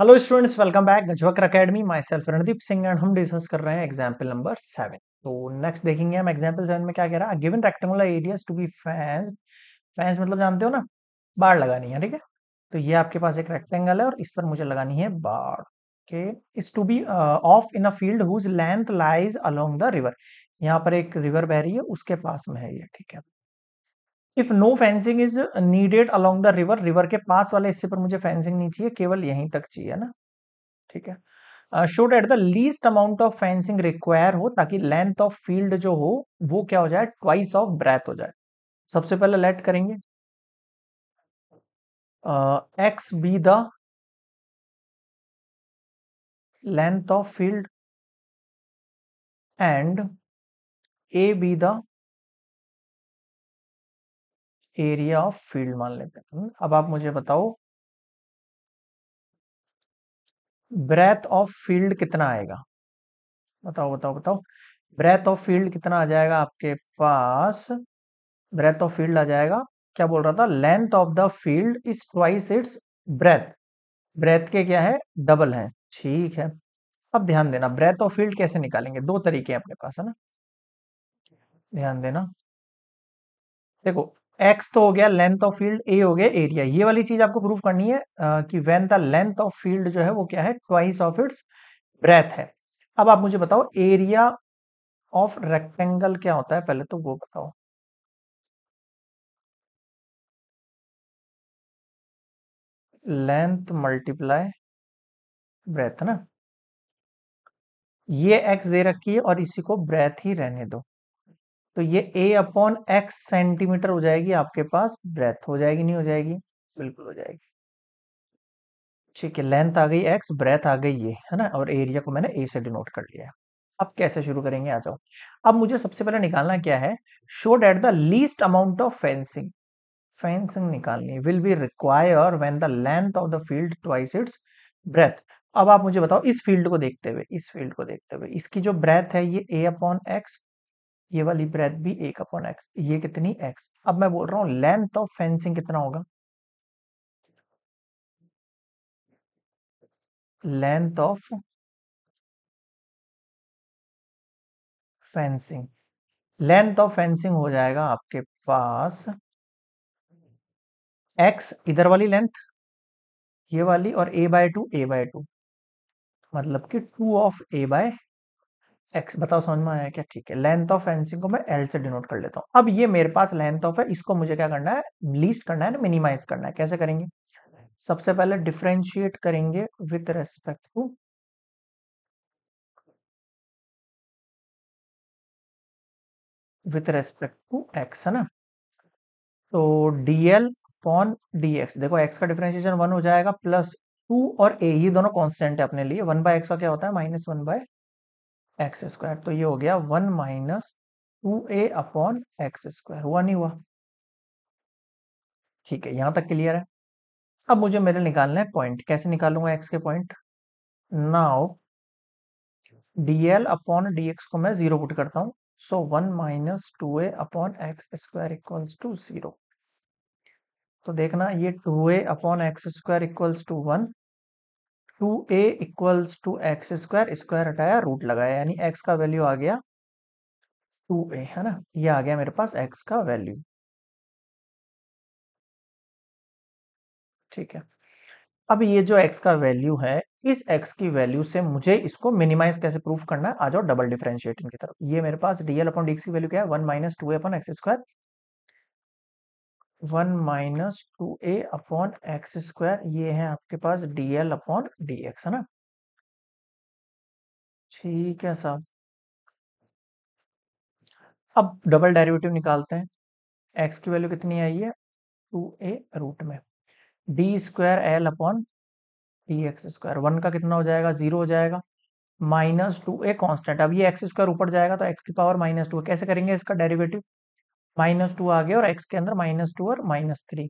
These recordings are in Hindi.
hello students welcome back Gajvakra academy myself Randeep Singh and हम डिस्कस कर रहे हैं एग्जाम्पल नंबर सेवन तो नेक्स्ट देखेंगे हम एग्जाम्पल सेवन में क्या कह रहा है given rectangular areas to be fenced fence मतलब जानते हो ना बाढ़ लगानी है ठीक है तो ये आपके पास एक रेक्टेंगल है और इस पर मुझे लगानी है बाढ़ के इस to be of in a field whose length lies along the river यहाँ पर एक रिवर बह रही है उसके पास में है ये ठीक है if no fencing is needed along the river river के पास वाले हिस्से पर मुझे फेंसिंग नहीं चाहिए केवल यहीं तक चाहिए ना ठीक है should at the least amount of fencing require हो ताकि लेंथ ऑफ फील्ड जो हो वो क्या हो जाए ट्वाइस ऑफ ब्रेथ हो जाए सबसे पहले लेट करेंगे X be the length of field and A be the area of field मान लेते हैं हम्म, अब आप मुझे बताओ ब्रेथ ऑफ फील्ड कितना आएगा बताओ बताओ बताओ ब्रेथ ऑफ फील्ड कितना आ जाएगा आपके पास ब्रेथ ऑफ फील्ड आ जाएगा क्या बोल रहा था length of the field is twice its breadth breadth के क्या है डबल है ठीक है अब ध्यान देना ब्रेथ ऑफ फील्ड कैसे निकालेंगे दो तरीके हैं अपने पास है ना ध्यान देना देखो एक्स तो हो गया लेंथ ऑफ फील्ड ए हो गया एरिया ये वाली चीज आपको प्रूफ करनी है आ, कि when the length of field जो है वो क्या है ट्वाइस ऑफ इट्स ब्रेथ है अब आप मुझे बताओ एरिया ऑफ रेक्टेंगल क्या होता है पहले तो वो बताओ लेंथ मल्टीप्लाई ब्रेथ ना ये एक्स दे रखी है और इसी को ब्रेथ ही रहने दो तो ये ए अपॉन एक्स सेंटीमीटर हो जाएगी आपके पास ब्रेथ हो जाएगी नहीं हो जाएगी बिल्कुल हो जाएगी ठीक है लेंथ आ गई एक्स ब्रेथ आ गई ये है ना और एरिया को मैंने ए से डिनोट कर लिया अब कैसे शुरू करेंगे आ जाओ अब मुझे सबसे पहले निकालना क्या है should at the least amount of fencing fencing निकालनी will be require when the length of the field twice its breadth अब आप मुझे बताओ इस फील्ड को देखते हुए इस फील्ड को देखते हुए इसकी जो ब्रेथ है ये ए अपॉन एक्स ये वाली ब्रेथ भी एक अपॉन एक्स ये कितनी एक्स अब मैं बोल रहा हूं लेंथ ऑफ फेंसिंग कितना होगा length of fencing length of fencing हो जाएगा आपके पास एक्स इधर वाली लेंथ ये वाली और a by two a by two मतलब कि two of a by x बताओ समझ में आया क्या ठीक है लेंथ ऑफ फेंसिंग को मैं एल से डिनोट कर लेता हूँ अब ये मेरे पास लेंथ ऑफ है इसको मुझे क्या करना है लीस्ट करना है मिनिमाइज करना है कैसे करेंगे सबसे पहले डिफ्रेंशिएट करेंगे with respect to with respect to x है ना तो d l upon d x देखो एक्स का डिफ्रेंशिएशन वन हो जाएगा प्लस टू और ए ये दोनों कॉन्स्टेंट है अपने लिए वन बाय एक्स का क्या होता है minus one by x square तो ये हो गया one minus two a upon x square हुआ नहीं हुआ ठीक है यहां तक क्लियर है अब मुझे मेरे निकालना है पॉइंट कैसे निकालूंगा एक्स के point now dl upon dx को मैं जीरो पुट करता हूं so one minus two a upon x square equals to zero तो देखना ये two a upon x square equals to one two a equals to x square square हटाया रूट लगाया यानी एक्स का वैल्यू आ गया टू ए है ना ये आ गया मेरे पास एक्स का वैल्यू ठीक है अब ये जो एक्स का वैल्यू है इस एक्स की वैल्यू से मुझे इसको मिनिमाइज कैसे प्रूफ करना है आ जाओ डबल डिफ्रेंशिएशन की तरफ ये मेरे पास डीएल अपॉन डीएक्स की वैल्यू क्या है one minus two a upon x square one minus two a upon x square ये है आपके पास d l upon d x है ना ठीक है साहब अब डबल डेरिवेटिव निकालते हैं एक्स की वैल्यू कितनी आई है टू ए रूट में d square l upon d x square one का कितना हो जाएगा जीरो हो जाएगा माइनस टू ए कॉन्स्टेंट अब ये एक्स स्क्वायर ऊपर जाएगा तो एक्स की पावर माइनस टू कैसे करेंगे इसका डेरिवेटिव माइनस टू आ गया और एक्स के अंदर माइनस टू और माइनस थ्री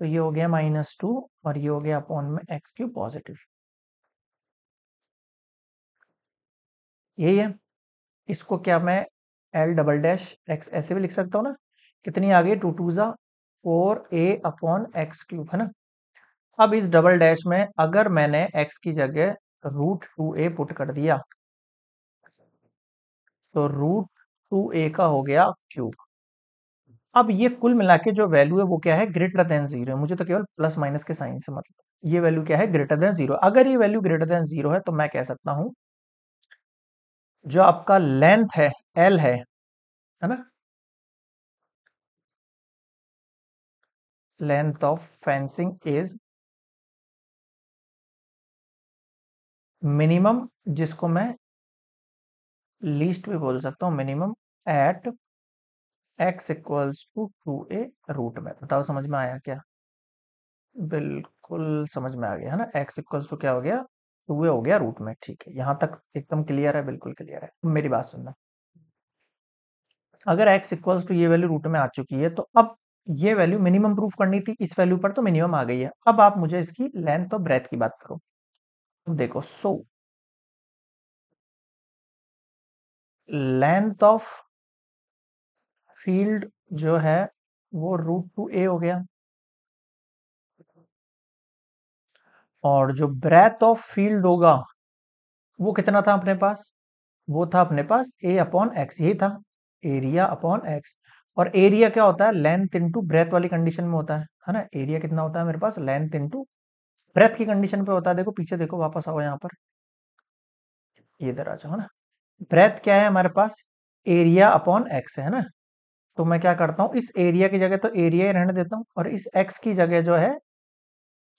तो ये हो गया माइनस टू और ये हो गया अपॉन में एक्स क्यू पॉजिटिव यही है इसको क्या मैं एल डबल डैश एक्स ऐसे भी लिख सकता हूँ ना कितनी आ गई टू टू ज़ा four a upon x cube है ना अब इस डबल डैश में अगर मैंने एक्स की जगह रूट टू ए पुट कर दिया तो रूट टू ए का हो गया क्यूब अब ये कुल मिला के जो वैल्यू है वो क्या है ग्रेटर देन जीरो मुझे तो केवल प्लस माइनस के साइन से मतलब ये वैल्यू क्या है ग्रेटर देन जीरो अगर ये वैल्यू ग्रेटर देन जीरो है तो मैं कह सकता हूं जो आपका लेंथ है एल है है ना length of fencing is minimum जिसको मैं लीस्ट भी बोल सकता हूं minimum at x equals to two a root में बताओ समझ में आया क्या बिल्कुल समझ में आ गया है ना एक्स इक्वल्स टू क्या हो गया टू ए हो गया रूट में ठीक है यहाँ तक एकदम क्लियर है बिल्कुल क्लियर है मेरी बात सुनना अगर एक्स इक्वल्स टू ये वैल्यू रूट में आ चुकी है तो अब ये वैल्यू मिनिमम प्रूफ करनी थी इस वैल्यू पर तो मिनिमम आ गई है अब आप मुझे इसकी लेंथ और ब्रेथ की बात करो अब देखो सो लेंथ ऑफ फील्ड जो है वो रूट टू ए हो गया और जो ब्रेथ ऑफ फील्ड होगा वो कितना था अपने पास वो था अपने पास ए अपॉन एक्स यही था एरिया अपॉन एक्स और एरिया क्या होता है लेंथ इनटू ब्रेथ वाली कंडीशन में होता है है ना एरिया कितना होता है मेरे पास लेंथ इनटू ब्रेथ की कंडीशन पे होता है देखो पीछे देखो वापस आओ यहाँ पर ये इधर आ जाओ है ना ब्रेथ क्या है हमारे पास एरिया अपॉन एक्स है ना तो मैं क्या करता हूँ इस एरिया की जगह तो एरिया ही रहने देता हूँ और इस एक्स की जगह जो है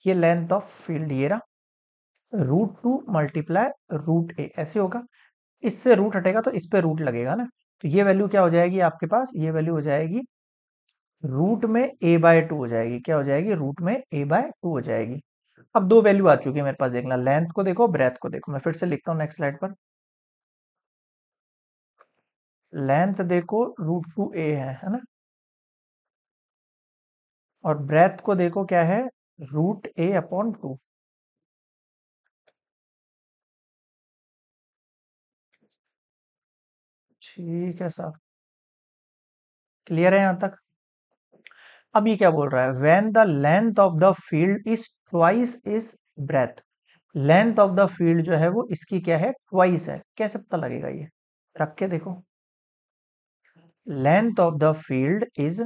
ये लेंथ ऑफ फील्ड ये रहा root two multiply root a ऐसे होगा इससे रूट हटेगा तो इस पर रूट लगेगा ना तो ये वैल्यू क्या हो जाएगी आपके पास ये वैल्यू हो जाएगी रूट में ए बाय टू हो जाएगी क्या हो जाएगी रूट में ए बाय टू हो जाएगी अब दो वैल्यू आ चुकी है मेरे पास देखना लेंथ को देखो ब्रेथ को देखो मैं फिर से लिखता हूँ नेक्स्ट स्लाइड पर लेंथ देखो रूट टू ए है है ना और ब्रेथ को देखो क्या है रूट ए अपॉन टू ठीक है सर क्लियर है यहां तक अब ये क्या बोल रहा है when the length of the field is twice is breadth length of the field जो है वो इसकी क्या है ट्वाइस है कैसे पता लगेगा ये रख के देखो length of the field is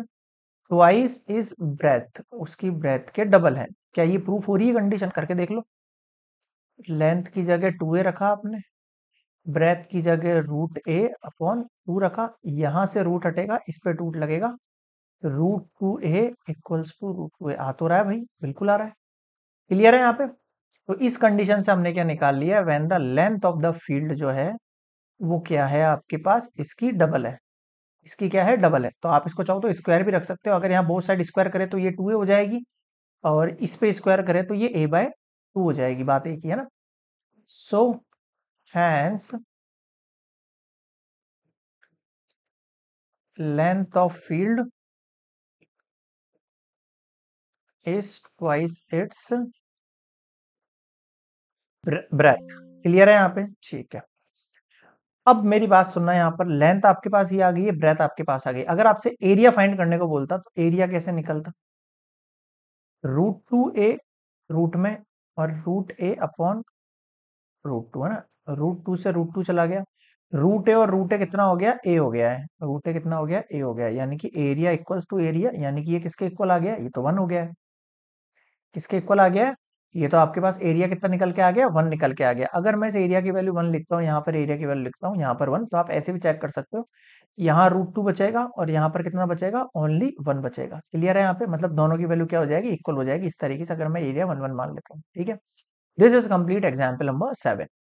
twice is breadth उसकी ब्रेथ के डबल है क्या ये प्रूफ हो रही है कंडीशन करके देख लो लेंथ की जगह टू ए रखा आपने ब्रेथ की जगह रूट ए अपॉन टू रखा यहां से रूट हटेगा इस पे टूट लगेगा root two equals to root two a आ तो रहा है भाई बिल्कुल आ रहा है क्लियर है यहाँ पे तो इस कंडीशन से हमने क्या निकाल लिया when the length of the field जो है वो क्या है आपके पास इसकी डबल है इसकी क्या है डबल है तो आप इसको चाहो तो स्क्वायर भी रख सकते हो अगर यहाँ बोथ साइड स्क्वायर करें तो ये टू ए हो जाएगी और इस पे स्क्वायर करें तो ये ए बाय टू हो जाएगी बात एक ही है ना so hence length of field is twice its breadth clear है यहाँ पे ठीक है अब मेरी बात सुनना यहाँ पर लेंथ आपके पास ही आ गई है ब्रेथ आपके पास आ गई अगर आपसे एरिया फाइंड करने को बोलता तो एरिया कैसे निकलता रूट टू ए रूट में और root a upon root two है ना रूट टू से रूट टू चला गया रूट ए और रूट ए कितना हो गया ए हो गया है रूट ए कितना हो गया ए हो गया यानी कि एरिया इक्वल टू एरिया यानी कि ये किसके इक्वल आ गया ये तो वन हो गया है किसके इक्वल आ गया है ये तो आपके पास एरिया कितना निकल के आ गया वन निकल के आ गया अगर मैं इस एरिया की वैल्यू वन लिखता हूँ यहाँ पर एरिया की वैल्यू लिखता हूँ यहाँ पर वन तो आप ऐसे भी चेक कर सकते हो यहाँ रूट टू बचेगा और यहाँ पर कितना बचेगा ओनली वन बचेगा क्लियर है यहाँ पे मतलब दोनों की वैल्यू क्या हो जाएगी इक्वल हो जाएगी इस तरीके से अगर मैं एरिया वन वन मान लेता हूँ ठीक है this is complete example number seven